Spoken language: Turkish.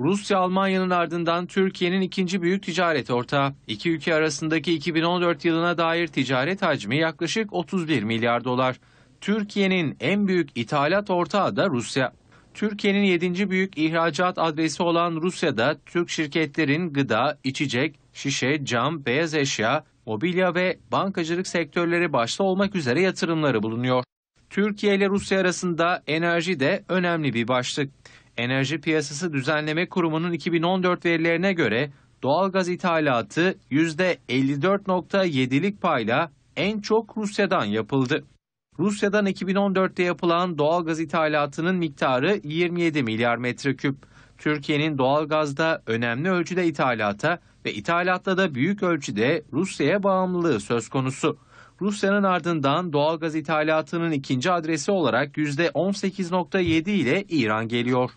Rusya Almanya'nın ardından Türkiye'nin ikinci büyük ticaret ortağı. İki ülke arasındaki 2014 yılına dair ticaret hacmi yaklaşık 31 milyar dolar. Türkiye'nin en büyük ithalat ortağı da Rusya. Türkiye'nin 7. büyük ihracat adresi olan Rusya'da Türk şirketlerin gıda, içecek, şişe, cam, beyaz eşya, mobilya ve bankacılık sektörleri başta olmak üzere yatırımları bulunuyor. Türkiye ile Rusya arasında enerji de önemli bir başlık. Enerji Piyasası Düzenleme Kurumu'nun 2014 verilerine göre doğalgaz ithalatı %54.7'lik payla en çok Rusya'dan yapıldı. Rusya'dan 2014'te yapılan doğalgaz ithalatının miktarı 27 milyar metreküp. Türkiye'nin doğalgazda önemli ölçüde ithalata ve ithalatta da büyük ölçüde Rusya'ya bağımlılığı söz konusu. Rusya'nın ardından doğalgaz ithalatının ikinci adresi olarak %18.7 ile İran geliyor.